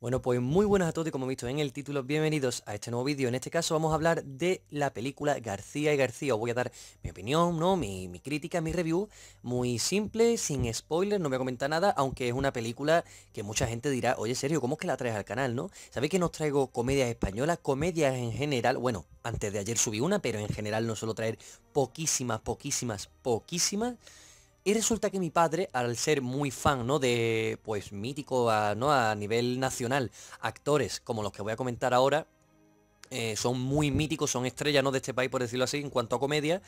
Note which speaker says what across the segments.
Speaker 1: Bueno, pues muy buenas a todos y como visto en el título, bienvenidos a este nuevo vídeo. En este caso vamos a hablar de la película García y García. Os voy a dar mi opinión, ¿no? Mi, crítica, mi review, muy simple, sin spoilers, no voy a comentar nada, aunque es una película que mucha gente dirá, oye ¿serio? ¿cómo es que la traes al canal, no? ¿Sabéis que nos traigo comedias españolas, comedias en general? Bueno, antes de ayer subí una, pero en general no suelo traer poquísimas, poquísimas, poquísimas y resulta que mi padre, al ser muy fan, ¿no? De, pues, mítico, a, ¿no? A nivel nacional, actores como los que voy a comentar ahora, eh, son muy míticos, son estrellas, ¿no? De este país, por decirlo así, en cuanto a comedia.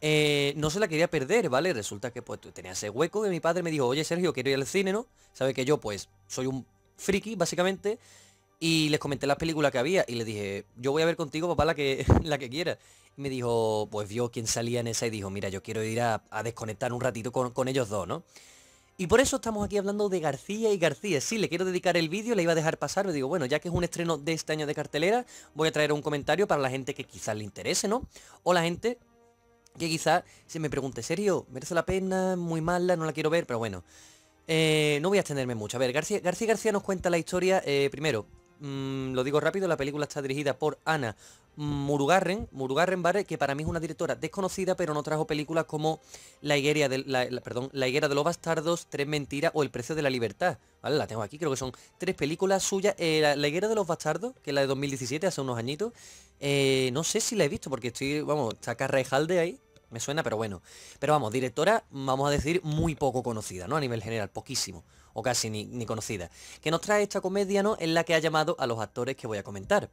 Speaker 1: Eh, no se la quería perder, ¿vale? Resulta que pues tenía ese hueco de mi padre me dijo, oye Sergio, quiero ir al cine, ¿no? Sabe que yo pues soy un friki, básicamente. Y les comenté la película que había y le dije, yo voy a ver contigo, papá, la que, la que quiera. Y me dijo, pues vio quién salía en esa y dijo, mira, yo quiero ir a, desconectar un ratito con, ellos dos, ¿no? Y por eso estamos aquí hablando de García y García. Sí, le quiero dedicar el vídeo, le iba a dejar pasar, me digo, bueno, ya que es un estreno de este año de cartelera, voy a traer un comentario para la gente que quizás le interese, ¿no? O la gente que quizás se me pregunte, ¿serio? ¿Merece la pena? ¿Muy mala? ¿No la quiero ver? Pero bueno. Eh, no voy a extenderme mucho. A ver, García García, García nos cuenta la historia, eh, primero, Mm, lo digo rápido, la película está dirigida por Ana Murugarren, Murugarren Bare, que para mí es una directora desconocida, pero no trajo películas como La higuera de, perdón, la higuera de los bastardos, Tres mentiras o El precio de la libertad. Vale, la tengo aquí, creo que son tres películas suyas. Eh, la, higuera de los bastardos, que es la de 2017, hace unos añitos. Eh, no sé si la he visto porque estoy, vamos, está Carraejalde ahí, me suena, pero bueno. Pero vamos, directora, vamos a decir, muy poco conocida, ¿no? A nivel general, poquísimo o casi ni, conocida, que nos trae esta comedia ¿no? en la que ha llamado a los actores que voy a comentar,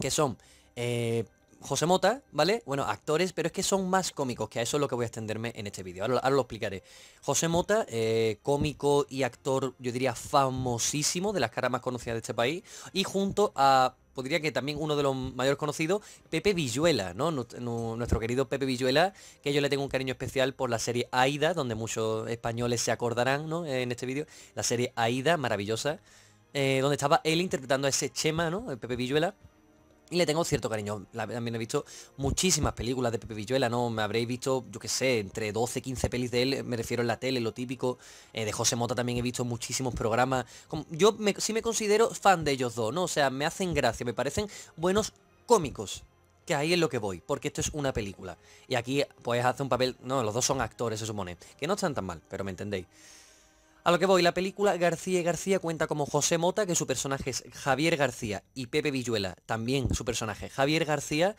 Speaker 1: que son... Eh, José Mota, ¿vale? Bueno, actores, pero es que son más cómicos, que a eso es lo que voy a extenderme en este vídeo. Ahora, lo explicaré. José Mota, eh, cómico y actor, yo diría famosísimo, de las caras más conocidas de este país, y junto a podría que también uno de los mayores conocidos, Pepe Villuela, ¿no? Nuestro querido Pepe Villuela, que yo le tengo un cariño especial por la serie Aida, donde muchos españoles se acordarán, En este vídeo, la serie Aida, maravillosa, eh, donde estaba él interpretando a ese Chema, ¿no? El Pepe Villuela y le tengo cierto cariño. También he visto muchísimas películas de Pepe Villuela, ¿no? Me habréis visto, yo qué sé, entre 12, 15 pelis de él, me refiero en la tele, lo típico. Eh, de José Mota también he visto muchísimos programas. yo sí me considero fan de ellos dos, ¿no? O sea, me hacen gracia, me parecen buenos cómicos. Que ahí es lo que voy, porque esto es una película. Y aquí, pues, hace un papel... No, los dos son actores, se supone. Que no están tan mal, pero me entendéis. A lo que voy, la película García y García cuenta como José Mota, que su personaje es Javier García, y Pepe Villuela, también su personaje, Javier García,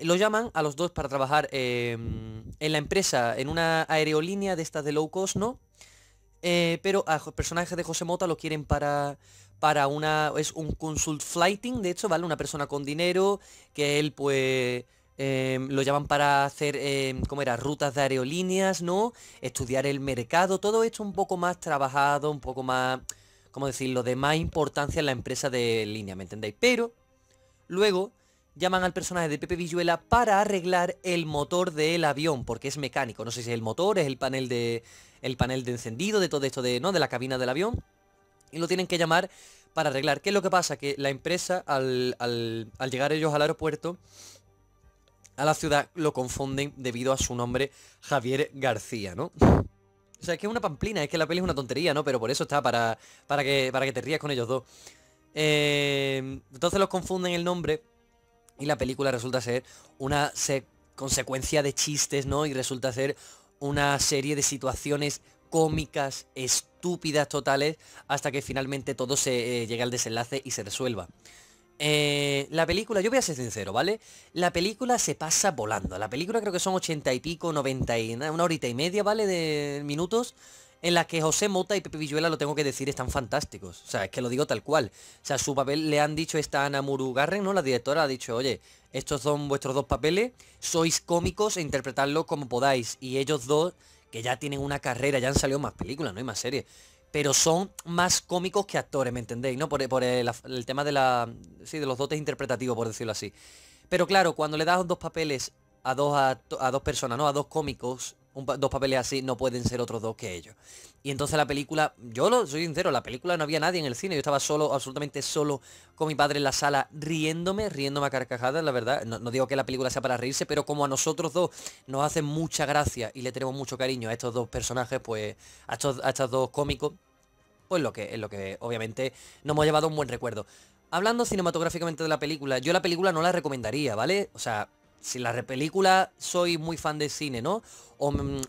Speaker 1: lo llaman a los dos para trabajar em, en la empresa, en una aerolínea de estas de low cost, ¿no? Eh, pero a personaje de José Mota lo quieren para para una es un consult flighting, de hecho, ¿vale? Una persona con dinero que él pues Em, lo llaman para hacer, em, ¿cómo era? Rutas de aerolíneas, ¿no? Estudiar el mercado, todo esto un poco más trabajado, un poco más, ¿cómo decirlo?, de más importancia en la empresa de línea, ¿me entendéis? Pero luego llaman al personaje de Pepe Villuela para arreglar el motor del avión, porque es mecánico, no sé si es el motor, es el panel de, el panel de encendido, de todo esto de, ¿no?, de la cabina del avión, y lo tienen que llamar para arreglar. ¿Qué es lo que pasa? Que la empresa, al, al llegar ellos al aeropuerto, a la ciudad lo confunden debido a su nombre Javier García, ¿no? O sea, es que es una pamplina, es que la peli es una tontería, ¿no? Pero por eso está, para, para, que, para que te rías con ellos dos. Em, entonces los confunden el nombre y la película resulta ser una consecuencia de chistes, ¿no? Y resulta ser una serie de situaciones cómicas, estúpidas totales, hasta que finalmente todo se eh, llega al desenlace y se resuelva. Eh, la película, yo voy a ser sincero, ¿vale? La película se pasa volando. La película creo que son ochenta y pico, noventa y una horita y media, ¿vale? De minutos en la que José Mota y Pepe Villuela, lo tengo que decir, están fantásticos. O sea, es que lo digo tal cual. O sea, su papel le han dicho esta Ana Murugarren, ¿no? La directora ha dicho, oye, estos son vuestros dos papeles, sois cómicos e interpretadlo como podáis. Y ellos dos, que ya tienen una carrera, ya han salido más películas, ¿no? hay más series pero son más cómicos que actores, ¿me entendéis? ¿No? Por, el, tema de la. Sí, de los dotes interpretativos, por decirlo así. Pero claro, cuando le das dos papeles a dos, a dos personas, ¿no? A dos cómicos dos papeles así no pueden ser otros dos que ellos. Y entonces la película, yo lo soy sincero, la película no había nadie en el cine, yo estaba solo, absolutamente solo con mi padre en la sala, riéndome, riéndome a carcajadas, la verdad. No, digo que la película sea para reírse, pero como a nosotros dos nos hace mucha gracia y le tenemos mucho cariño a estos dos personajes, pues a estos, estos dos cómicos, pues lo que, es lo que obviamente nos hemos llevado un buen recuerdo. Hablando cinematográficamente de la película, yo la película no la recomendaría, ¿vale? O sea, si la repelícula, soy muy fan de cine, ¿no? O, mm,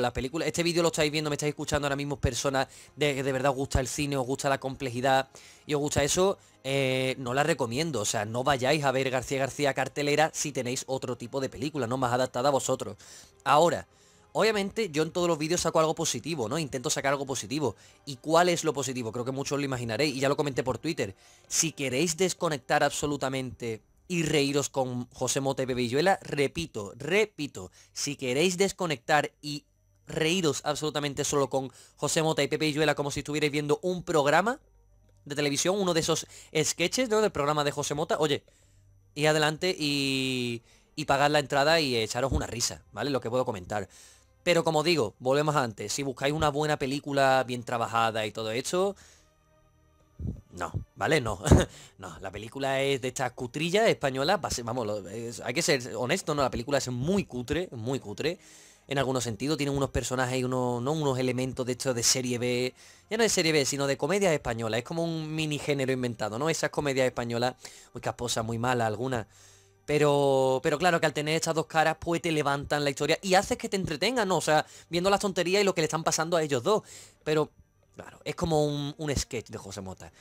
Speaker 1: la película... este vídeo lo estáis viendo, me estáis escuchando ahora mismo personas de que de verdad os gusta el cine, os gusta la complejidad y os gusta eso, eh, no la recomiendo. O sea, no vayáis a ver García García cartelera si tenéis otro tipo de película, ¿no? Más adaptada a vosotros. Ahora, Obviamente yo en todos los vídeos saco algo positivo, ¿no? Intento sacar algo positivo. ¿Y cuál es lo positivo? Creo que muchos lo imaginaréis y ya lo comenté por Twitter. Si queréis desconectar absolutamente y reíros con José Mota y Pepe Yuela. Repito, repito, si queréis desconectar y reíros absolutamente solo con José Mota y Pepe Villuela como si estuvierais viendo un programa de televisión, uno de esos sketches ¿no? del programa de José Mota, oye, y adelante y, y pagad la entrada y echaros una risa, ¿vale? Lo que puedo comentar. Pero como digo, volvemos antes, si buscáis una buena película bien trabajada y todo hecho no, ¿vale? No, no, la película es de estas cutrillas españolas, vamos, hay que ser honesto, ¿no? La película es muy cutre, muy cutre, en algunos sentidos, tiene unos personajes y unos, ¿no? unos elementos de hecho de serie B, ya no de serie B, sino de comedia española, es como un mini género inventado, ¿no? Esas comedias españolas, muy caposa, muy malas algunas, pero, pero claro, que al tener estas dos caras, pues te levantan la historia y haces que te entretengan, ¿no? O sea, viendo las tonterías y lo que le están pasando a ellos dos, pero Claro, es como un, sketch de José Mota.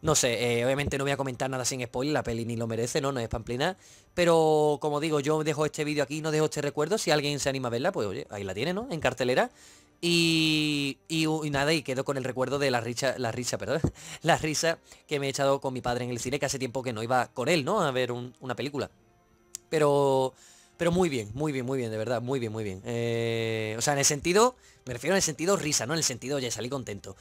Speaker 1: No sé, eh, obviamente no voy a comentar nada sin spoiler, la peli ni lo merece, no, no es pamplina. Pero como digo, yo dejo este vídeo aquí, no dejo este recuerdo. Si alguien se anima a verla, pues oye, ahí la tiene, ¿no? En cartelera. Y, y, nada, y quedo con el recuerdo de la risa, la risa, perdón, la risa que me he echado con mi padre en el cine, que hace tiempo que no iba con él, ¿no? A ver una película. Pero pero muy bien, muy bien, muy bien, de verdad, muy bien, muy bien. Eh, o sea, en el sentido, me refiero en el sentido risa, no en el sentido, ya salí contento.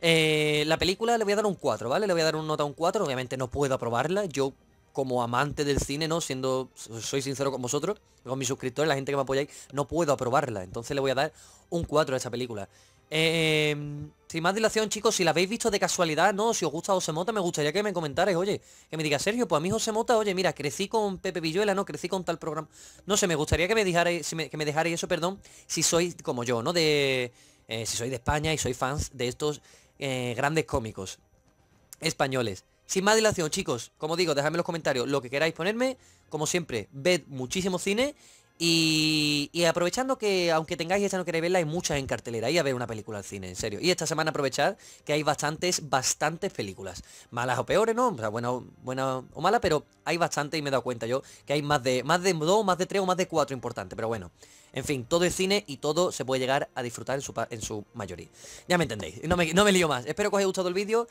Speaker 1: Eh, la película le voy a dar un 4, ¿vale? Le voy a dar un nota un 4, obviamente no puedo aprobarla, yo como amante del cine, ¿no? Siendo, soy sincero con vosotros, con mis suscriptores, la gente que me apoyáis, no puedo aprobarla, entonces le voy a dar un 4 a esta película. Em, sin más dilación, chicos, si la habéis visto de casualidad, no, si os gusta se Mota, me gustaría que me comentarais, oye, que me diga Sergio, pues a mí se Mota, oye, mira, crecí con Pepe Villuela, no, crecí con tal programa. No sé, me gustaría que me dejarais, que me dejarais eso, perdón, si soy como yo, ¿no? De. Eh, si soy de España y soy fans de estos eh, grandes cómicos españoles. Sin más dilación, chicos, como digo, dejadme los comentarios lo que queráis ponerme. Como siempre, ved muchísimo cine y, aprovechando que, aunque tengáis esta no queréis verla, hay muchas en cartelera. Y a ver una película al cine, en serio. Y esta semana aprovechad que hay bastantes, bastantes películas. Malas o peores, ¿no? O sea, buena, o mala, pero hay bastante y me he dado cuenta yo que hay más de, más de dos, más de tres o más de cuatro importantes. Pero bueno, en fin, todo es cine y todo se puede llegar a disfrutar en su, mayoría. Ya me entendéis. No me, no me lío más. Espero que os haya gustado el vídeo.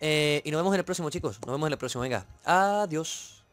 Speaker 1: Eh, y nos vemos en el próximo, chicos. Nos vemos en el próximo. Venga. Adiós.